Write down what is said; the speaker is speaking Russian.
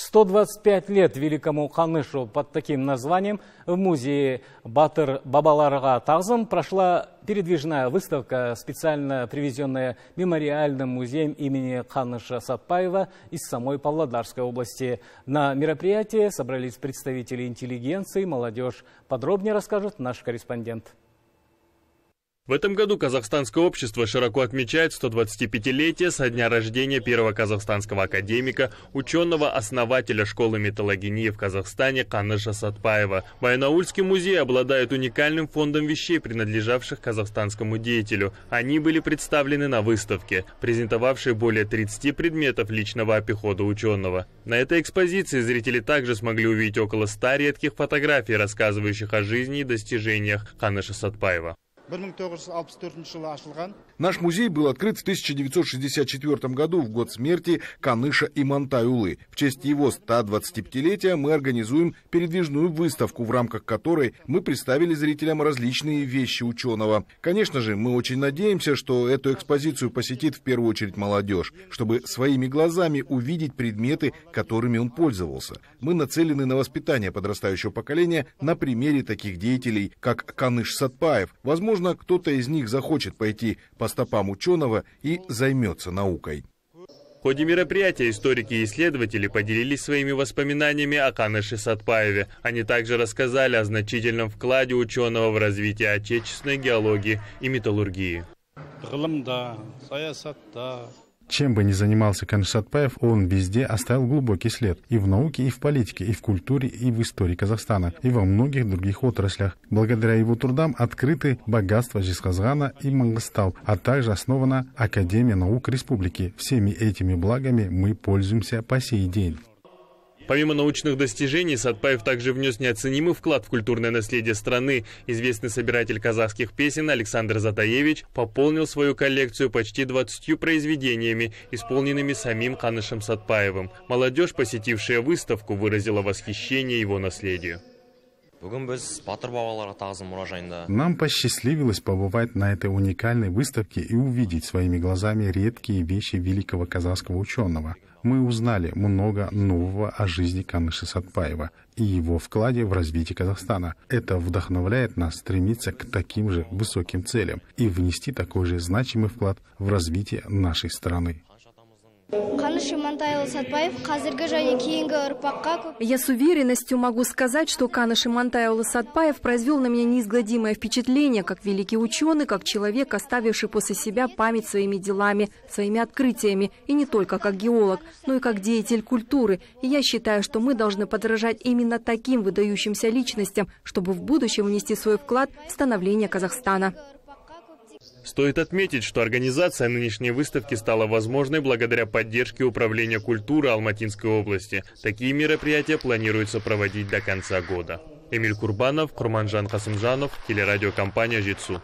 125 лет великому Ханышу под таким названием в музее Батыр Бабаларга Тағзым прошла передвижная выставка, специально привезенная мемориальным музеем имени Ханыша Сатпаева из самой Павлодарской области. На мероприятии собрались представители интеллигенции, молодежь. Подробнее расскажет наш корреспондент. В этом году казахстанское общество широко отмечает 125-летие со дня рождения первого казахстанского академика, ученого-основателя школы металлогении в Казахстане Каныша Сатпаева. Байнаульский музей обладает уникальным фондом вещей, принадлежавших казахстанскому деятелю. Они были представлены на выставке, презентовавшей более 30 предметов личного опихода ученого. На этой экспозиции зрители также смогли увидеть около 100 редких фотографий, рассказывающих о жизни и достижениях Каныша Сатпаева. Наш музей был открыт в 1964 году, в год смерти Каныша и Имантайулы. В честь его 125-летия мы организуем передвижную выставку, в рамках которой мы представили зрителям различные вещи ученого. Конечно же, мы очень надеемся, что эту экспозицию посетит в первую очередь молодежь, чтобы своими глазами увидеть предметы, которыми он пользовался. Мы нацелены на воспитание подрастающего поколения на примере таких деятелей, как Каныш Сатпаев. Возможно, Возможно, кто-то из них захочет пойти по стопам ученого и займется наукой. В ходе мероприятия историки и исследователи поделились своими воспоминаниями о Каныше Сатпаеве. Они также рассказали о значительном вкладе ученого в развитие отечественной геологии и металлургии. Чем бы ни занимался Каншатпаев, он везде оставил глубокий след. И в науке, и в политике, и в культуре, и в истории Казахстана, и во многих других отраслях. Благодаря его трудам открыты богатства Жезказгана и Мангстау, а также основана Академия наук республики. Всеми этими благами мы пользуемся по сей день. Помимо научных достижений, Садпаев также внес неоценимый вклад в культурное наследие страны. Известный собиратель казахских песен Александр Затаевич пополнил свою коллекцию почти 20 произведениями, исполненными самим Ханышем Садпаевым. Молодежь, посетившая выставку, выразила восхищение его наследию. Нам посчастливилось побывать на этой уникальной выставке и увидеть своими глазами редкие вещи великого казахского ученого. Мы узнали много нового о жизни Каныши Сатпаева и его вкладе в развитие Казахстана. Это вдохновляет нас стремиться к таким же высоким целям и внести такой же значимый вклад в развитие нашей страны. Я с уверенностью могу сказать, что Каныш Имантайұлы Сатпаев произвел на меня неизгладимое впечатление, как великий ученый, как человек, оставивший после себя память своими делами, своими открытиями, и не только как геолог, но и как деятель культуры. И я считаю, что мы должны подражать именно таким выдающимся личностям, чтобы в будущем внести свой вклад в становление Казахстана. Стоит отметить, что организация нынешней выставки стала возможной благодаря поддержке Управления культуры Алматинской области. Такие мероприятия планируется проводить до конца года. Эмиль Курбанов, Курманжан Хасымжанов, телерадиокомпания «Жицу».